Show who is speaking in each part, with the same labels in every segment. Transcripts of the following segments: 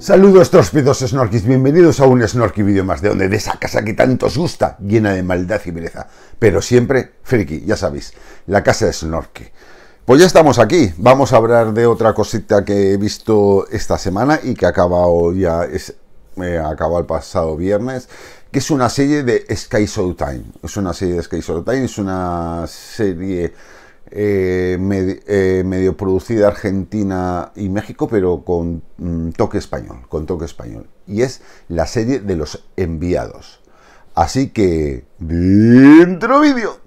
Speaker 1: Saludos trospidos snorkis, bienvenidos a un snorky vídeo más de donde de esa casa que tanto os gusta, llena de maldad y belleza pero siempre friki, ya sabéis, la casa de snorky. Pues ya estamos aquí, vamos a hablar de otra cosita que he visto esta semana y que acaba ya, es, eh, el pasado viernes que es una serie de Sky Time, Es una serie de Sky Time, es una serie eh, eh, medio producida Argentina y México, pero con mm, toque español, con toque español. Y es la serie de los enviados. Así que, dentro vídeo.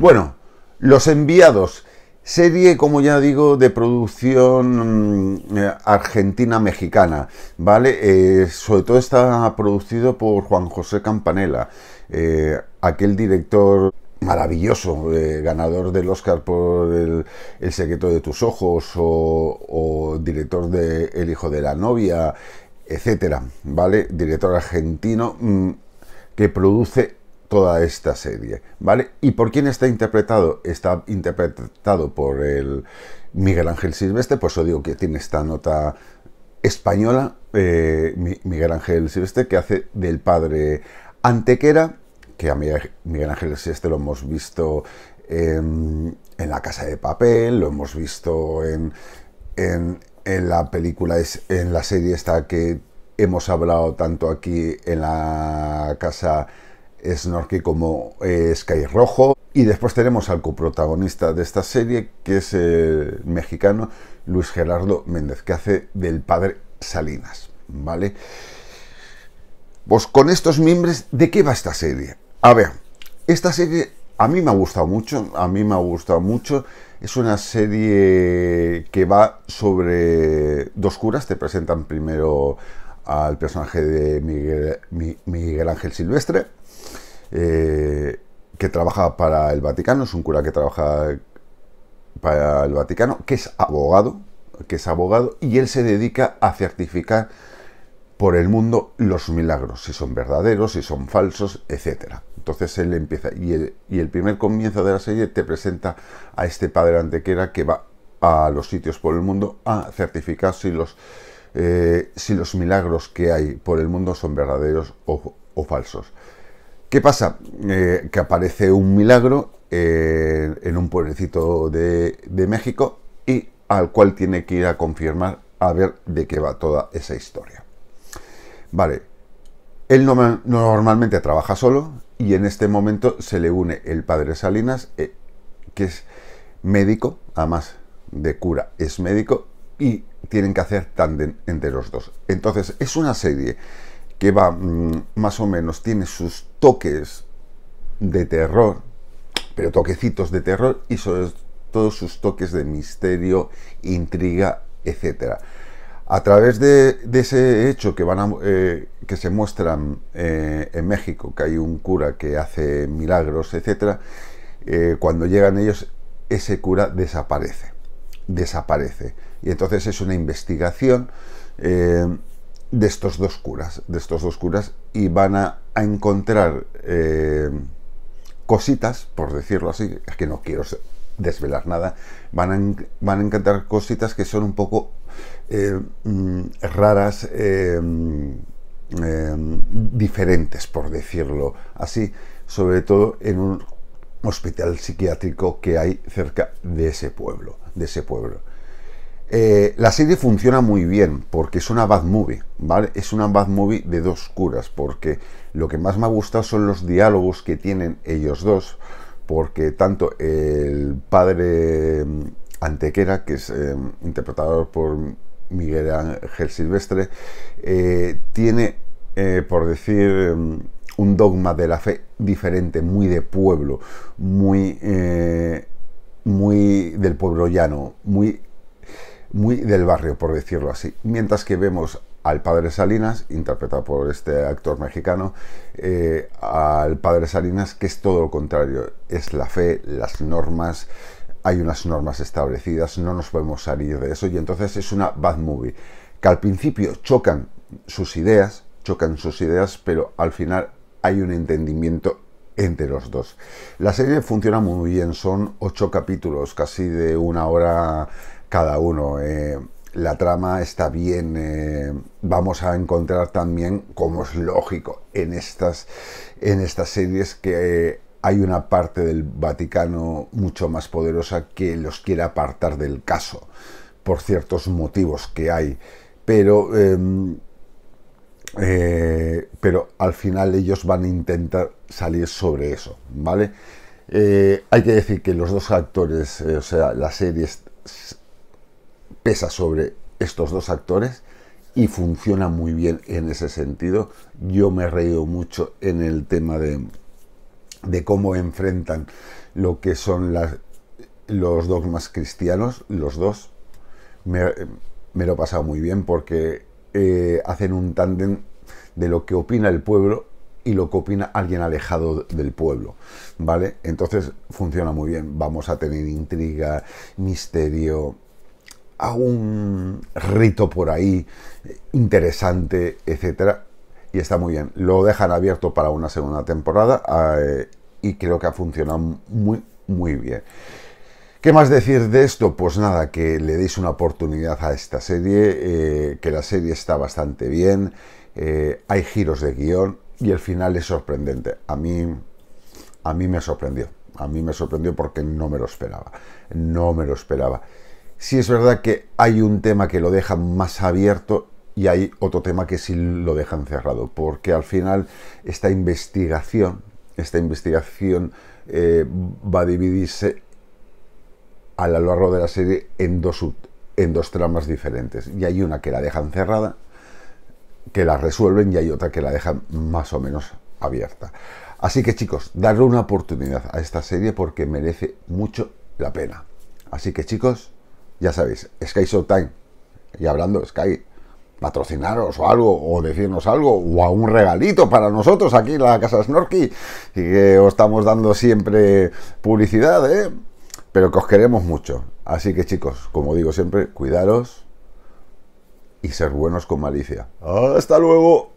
Speaker 1: Bueno, Los Enviados, serie, como ya digo, de producción mm, eh, argentina-mexicana, ¿vale? Eh, sobre todo está producido por Juan José Campanella, eh, aquel director maravilloso, ganador del Oscar por el, secreto de tus ojos o, director de El hijo de la novia, etcétera, ¿vale? Director argentino mm, que produce toda esta serie, ¿vale? ¿Y por quién está interpretado? Está interpretado por el Miguel Ángel Silvestre, pues eso digo que tiene esta nota española, eh, Miguel Ángel Silvestre, que hace del padre Antequera, que a Miguel Ángel Silvestre lo hemos visto en, La Casa de Papel, lo hemos visto en, en, en la película, en la serie esta que hemos hablado tanto aquí en la Casa Snorky como eh, Sky Rojo. Y después tenemos al coprotagonista de esta serie, que es el mexicano Luis Gerardo Méndez, que hace del padre Salinas. ¿Vale? Pues con estos mimbres, ¿de qué va esta serie? A ver, esta serie a mí me ha gustado mucho, a mí me ha gustado mucho. Es una serie que va sobre dos curas, te presentan primero al personaje de Miguel Ángel Silvestre, eh, que trabaja para el Vaticano, es un cura que trabaja para el Vaticano, que es abogado, que es abogado, y él se dedica a certificar por el mundo los milagros, si son verdaderos, si son falsos, etc. Entonces él empieza, y el, primer comienzo de la serie te presenta a este padre antequera que va a los sitios por el mundo a certificar si los, eh, milagros que hay por el mundo son verdaderos o falsos. ¿Qué pasa? Eh, que aparece un milagro eh, en un pueblecito de, México y al cual tiene que ir a confirmar a ver de qué va toda esa historia. Vale, él normalmente trabaja solo y en este momento se le une el padre Salinas, eh, que es médico, además de cura, es médico y tienen que hacer tándem entre los dos. Entonces es una serie que va mm, más o menos, tiene sus toques de terror, pero toquecitos de terror y sobre todo sus toques de misterio, intriga, etc. A través de, ese hecho que, van a, eh, que se muestran eh, en México, que hay un cura que hace milagros, etc., eh, cuando llegan ellos, ese cura desaparece. Desaparece. Y entonces es una investigación de estos dos curas, de estos dos curas, y van a, encontrar eh, cositas, por decirlo así, es que no quiero desvelar nada, van a, van a encontrar cositas que son un poco eh, mm, raras, eh, mm, diferentes, por decirlo así, sobre todo en un hospital psiquiátrico que hay cerca de ese pueblo, de ese pueblo. Eh, la serie funciona muy bien porque es una bad movie, ¿vale? Es una bad movie de dos curas, porque lo que más me ha gustado son los diálogos que tienen ellos dos, porque tanto el padre mm, Antequera, que es eh, interpretado por Miguel Ángel Silvestre, eh, tiene, por decir, mm, un dogma de la fe diferente, muy de pueblo, muy muy del pueblo llano, muy muy del barrio, por decirlo así. Mientras que vemos al padre Salinas, interpretado por este actor mexicano, eh, al padre Salinas, que es todo lo contrario, es la fe, las normas, hay unas normas establecidas, no nos podemos salir de eso, y entonces es una bad movie, que al principio chocan sus ideas, chocan sus ideas, pero al final hay un entendimiento entre los dos. La serie funciona muy bien, son ocho capítulos, casi de una hora cada uno. Eh, la trama está bien, eh, vamos a encontrar también, como es lógico, en estas, en estas series que eh, hay una parte del Vaticano mucho más poderosa que los quiere apartar del caso, por ciertos motivos que hay. Pero, em, pero al final ellos van a intentar salir sobre eso, ¿vale? hay que decir que los dos actores, o sea, la serie pesa sobre estos dos actores y funciona muy bien en ese sentido. Yo me he reído mucho en el tema de, de cómo enfrentan lo que son los dogmas cristianos, los dos. Me, lo he pasado muy bien porque eh, hacen un tándem de lo que opina el pueblo y lo que opina alguien alejado del pueblo, ¿vale? Entonces funciona muy bien. Vamos a tener intriga, misterio, a un rito por ahí interesante, etcétera. Y está muy bien. Lo dejan abierto para una segunda temporada eh, y creo que ha funcionado muy, muy bien. ¿Qué más decir de esto? Pues nada, que le deis una oportunidad a esta serie, eh, que la serie está bastante bien, eh, hay giros de guión y el final es sorprendente. A mí, a mí me sorprendió, a mí me sorprendió porque no me lo esperaba, no me lo esperaba. Sí es verdad que hay un tema que lo dejan más abierto y hay otro tema que sí lo dejan cerrado, porque al final esta investigación, esta investigación eh, va a dividirse a lo largo de la serie en dos, en dos tramas diferentes. Y hay una que la dejan cerrada, que la resuelven, y hay otra que la dejan más o menos abierta. Así que chicos, darle una oportunidad a esta serie porque merece mucho la pena. Así que chicos, ya sabéis, Sky Showtime. Y hablando, Sky, patrocinaros o algo, o decirnos algo, o a un regalito para nosotros aquí en la Casa Snorky, y que os estamos dando siempre publicidad, ¿eh? pero que os queremos mucho. Así que chicos, como digo siempre, cuidaros y ser buenos con malicia. Hasta luego.